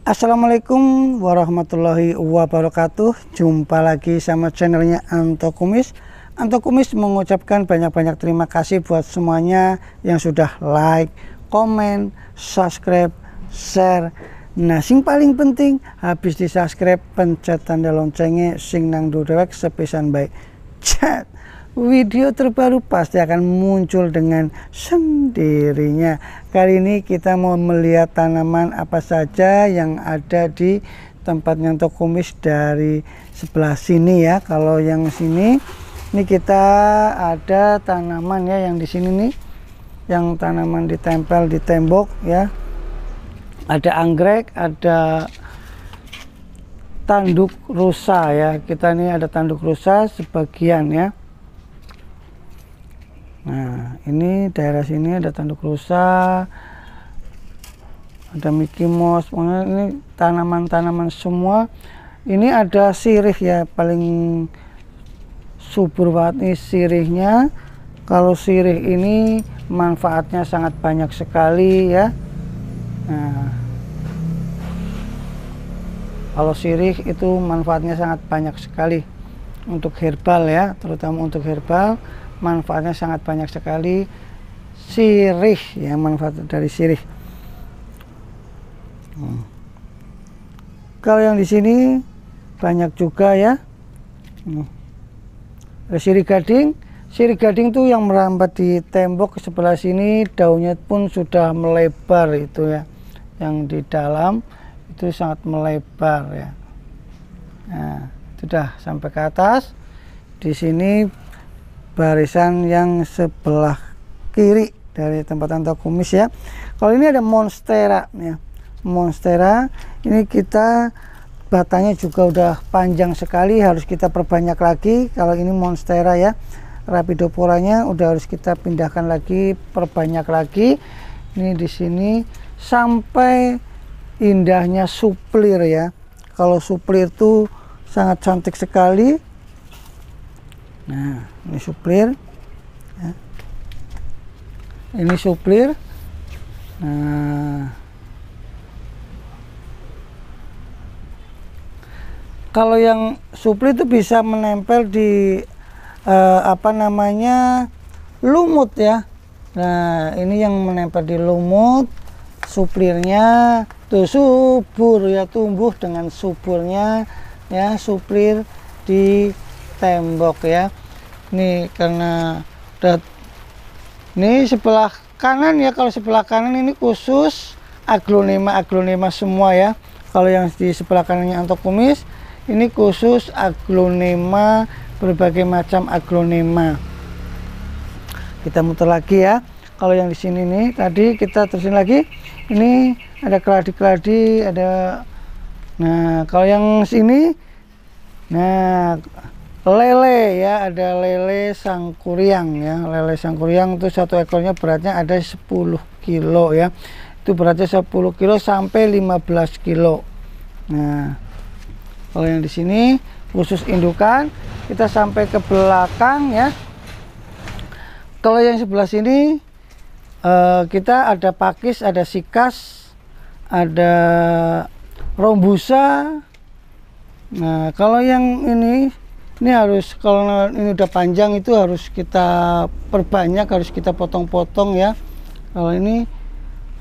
Assalamualaikum warahmatullahi wabarakatuh Jumpa lagi sama channelnya Antokumis. Antokumis mengucapkan banyak-banyak terima kasih buat semuanya Yang sudah like, komen, subscribe, share Nah, sing paling penting habis di subscribe pencet tanda loncengnya sing nang dudewek sepesan baik. Chat video terbaru pasti akan muncul dengan sendirinya. Kali ini kita mau melihat tanaman apa saja yang ada di tempat yang kumis dari sebelah sini ya. Kalau yang sini ini kita ada tanaman ya yang di sini nih yang tanaman ditempel di tembok ya. Ada anggrek, ada tanduk rusa ya. Kita ini ada tanduk rusa sebagian ya Nah, ini daerah sini ada tanduk rusa, ada Mickey Mouse, ini tanaman-tanaman semua. Ini ada sirih ya, paling subur banget nih sirihnya. Kalau sirih ini manfaatnya sangat banyak sekali ya. Nah, kalau sirih itu manfaatnya sangat banyak sekali untuk herbal ya, terutama untuk herbal manfaatnya sangat banyak sekali sirih ya manfaat dari sirih hmm. kalau yang di sini banyak juga ya hmm. sirih gading sirih gading tuh yang merambat di tembok sebelah sini daunnya pun sudah melebar itu ya yang di dalam itu sangat melebar ya nah, sudah sampai ke atas di sini barisan yang sebelah kiri dari tempat antar kumis ya kalau ini ada monstera ya monstera ini kita batangnya juga udah panjang sekali harus kita perbanyak lagi kalau ini monstera ya rapidoporanya udah harus kita pindahkan lagi perbanyak lagi ini di sini sampai indahnya suplir ya kalau suplir itu sangat cantik sekali nah ini suplir ya. ini suplir nah kalau yang suplir itu bisa menempel di eh, apa namanya lumut ya nah ini yang menempel di lumut suplirnya tuh subur ya tumbuh dengan suburnya ya suplir di tembok ya nih karena udah nih sebelah kanan ya kalau sebelah kanan ini khusus aglonema aglonema semua ya kalau yang di sebelah kanannya kumis ini khusus aglonema berbagai macam aglonema kita muter lagi ya kalau yang di sini nih tadi kita terusin lagi ini ada keladi-keladi ada nah kalau yang sini nah lele ya ada lele sangkuriang ya lele sangkuriang itu satu ekornya beratnya ada 10 kilo ya itu beratnya 10 kilo sampai 15 kilo nah kalau yang di sini khusus indukan kita sampai ke belakang ya kalau yang sebelah sini uh, kita ada pakis ada sikas ada rombusa nah kalau yang ini ini harus kalau ini udah panjang itu harus kita perbanyak harus kita potong-potong ya kalau ini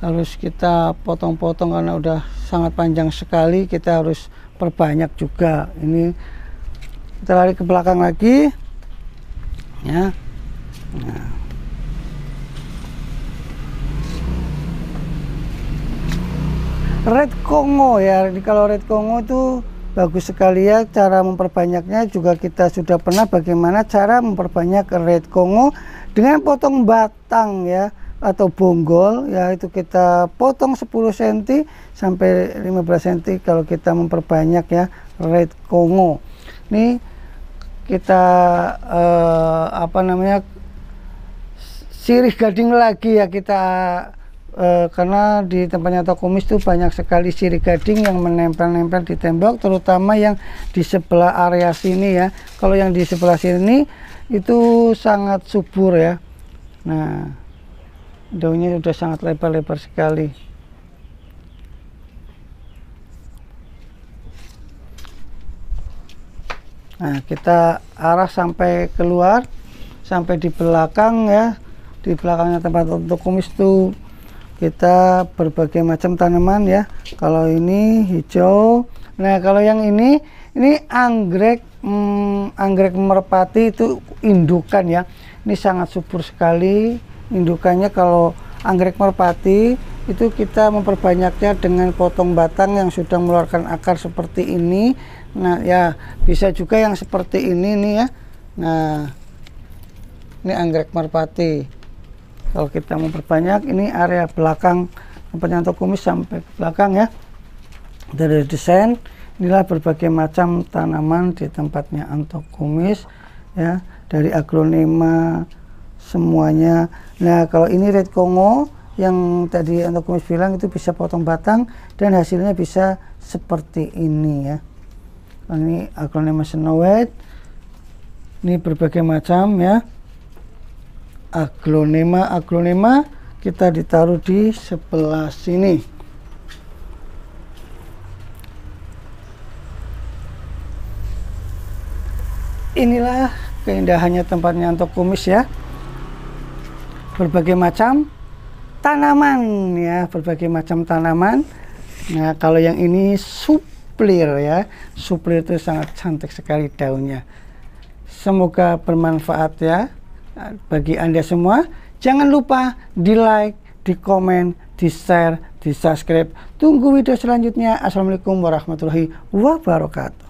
harus kita potong-potong karena udah sangat panjang sekali kita harus perbanyak juga ini kita lari ke belakang lagi ya nah. Red Kongo ya kalau Red Kongo tuh bagus sekali ya cara memperbanyaknya juga kita sudah pernah bagaimana cara memperbanyak red kongo dengan potong batang ya atau bonggol ya itu kita potong 10 cm sampai 15 cm kalau kita memperbanyak ya red kongo ini kita eh, apa namanya sirih gading lagi ya kita Eh, karena di tempatnya Tokumis itu banyak sekali siri gading yang menempel-nempel di tembok terutama yang di sebelah area sini ya kalau yang di sebelah sini itu sangat subur ya nah daunnya sudah sangat lebar-lebar sekali nah kita arah sampai keluar sampai di belakang ya di belakangnya tempat untuk kumis itu kita berbagai macam tanaman ya kalau ini hijau nah kalau yang ini ini anggrek hmm, anggrek merpati itu indukan ya ini sangat subur sekali indukannya kalau anggrek merpati itu kita memperbanyaknya dengan potong batang yang sudah mengeluarkan akar seperti ini nah ya bisa juga yang seperti ini nih ya nah ini anggrek merpati kalau kita mau memperbanyak ini area belakang untuk kumis sampai belakang ya dari desain inilah berbagai macam tanaman di tempatnya antok kumis ya dari aglonema semuanya nah kalau ini red kongo yang tadi antok kumis bilang itu bisa potong batang dan hasilnya bisa seperti ini ya ini aglonema snow white ini berbagai macam ya aglonema aglonema kita ditaruh di sebelah sini inilah keindahannya tempatnya untuk kumis ya berbagai macam tanaman ya berbagai macam tanaman nah kalau yang ini suplir ya suplir itu sangat cantik sekali daunnya semoga bermanfaat ya Nah, bagi Anda semua. Jangan lupa di like, di komen, di share, di subscribe. Tunggu video selanjutnya. Assalamualaikum warahmatullahi wabarakatuh.